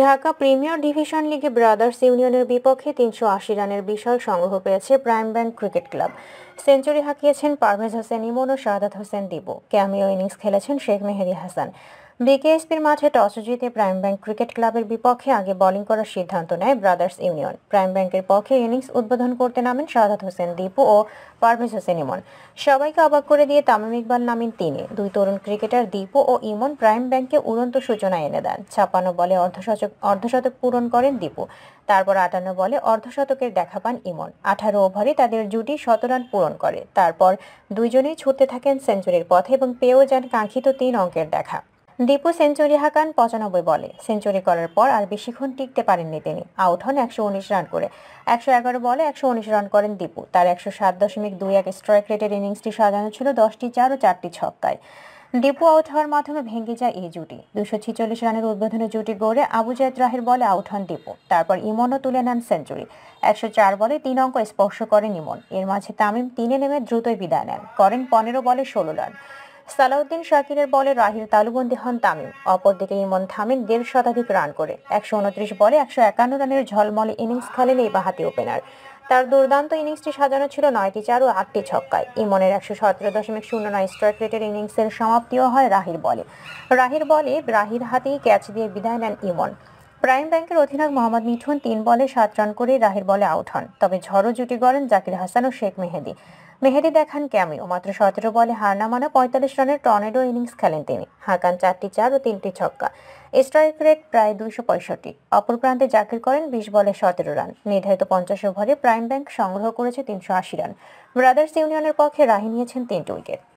Dhaka premier division লিগে brothers ইউনিয়নের বিপক্ষে তিনশো আশি রানের বিশাল সংগ্রহ পেয়েছে prime bank cricket club century হাঁকিয়েছেন পারভেজ হোসেন ইমন ও শাহাদাত হোসেন দিবু ক্যামিও ইনিংস খেলেছেন শেখ মেহেদি হাসান বিকেএসপির মাঠে টস জিতে প্রাইম ব্যাংক ক্রিকেট ক্লাবের বিপক্ষে আগে বোলিং করার সিদ্ধান্ত নেয় ব্রাদার্স ইউনিয়ন প্রাইম ব্যাংকের পক্ষে ইনিংস উদ্বোধন করতে নামেন শাহাদ হোসেন দীপু ও পারভেজ হোসেন ইমন সবাইকে অবাক করে দিয়ে তামিম ইকবাল নামেন তিনি দুই তরুণ ক্রিকেটার দীপু ও ইমন প্রাইম ব্যাংকে উড়ন্ত সূচনা এনে দেন ছাপান্ন বলে অর্ধশতক অর্ধশতক পূরণ করেন দীপু তারপর আটান্ন বলে অর্ধশতকের দেখা পান ইমন আঠারো ওভারে তাদের জুটি শত রান পূরণ করে তারপর দুইজনেই ছুটতে থাকেন সেঞ্চুরির পথে এবং পেয়েও যান কাঙ্ক্ষিত তিন অঙ্কের দেখা দীপু সেঞ্চুরি হাঁকান পঁচানব্বই বলে সেঞ্চুরি করার পর আর বেশিক্ষণ টিকতে পারেননি তিনি আউট হন একশো উনিশ রান করে একশো এগারো বলে একশো উনিশ রান করেন দীপু তার একশো সাত দশমিক দুই এক স্ট্রাইক রেটের ইনিংসটি সাজানো ছিল দশটি চার ও চারটি ছক্কায় দীপু আউট হওয়ার মাধ্যমে ভেঙে যায় এই জুটি দুশো ছিচল্লিশ রানের উদ্বোধনী জুটি গড়ে আবু জায়দ রাহের বলে আউট হন দীপু তারপর ইমনও তুলে নেন সেঞ্চুরি একশো চার বলে তিন অঙ্ক স্পর্শ করেন ইমন এর মাঝে তামিম তিনে নেমে দ্রুতই বিদায় নেন করেন পনেরো বলে ষোলো রান সালাউদ্দিন শাকিরের বলে রাহিল তালুবন্দী হন তামিম অপরদিকে ইমন থামিন দেড় শতাধিক রান করে একশো উনত্রিশ বলে একশো একান্ন রানের ঝলমলে ইনিংস খেলেন এই বাহাতি ওপেনার তার দুর্দান্ত ইনিংসটি সাজানো ছিল নয়টি চার ও আটটি ছক্কায় ইমনের একশো সতেরো দশমিক শূন্য নয় স্ট্রাইক রেটের ইনিংসের সমাপ্তিও হয় রাহির বলে রাহির বলে রাহির হাতেই ক্যাচ দিয়ে বিদায় নেন ইমন প্রাইম ব্যাংকের অধিনায়ক মোহাম্মদ মিঠুন তিন বলে সাত রান করে রাহের বলে আউট হন তবে ঝড়ো জুটি গড়েন জাকির হাসান ও শেখ মেহেদি মেহেদি দেখান ও মাত্র সতেরো বলে হার না মানা পঁয়তাল্লিশ রানের টর্নেডো ইনিংস খেলেন তিনি হাঁকান চারটি চার ও তিনটি ছক্কা স্ট্রাইক রেট প্রায় দুইশো পঁয়ষট্টি অপর প্রান্তে জাকির করেন বিশ বলে সতেরো রান নির্ধারিত পঞ্চাশ ওভারে প্রাইম ব্যাংক সংগ্রহ করেছে তিনশো আশি রান ব্রাদার্স ইউনিয়নের পক্ষে রাহি নিয়েছেন তিনটি উইকেট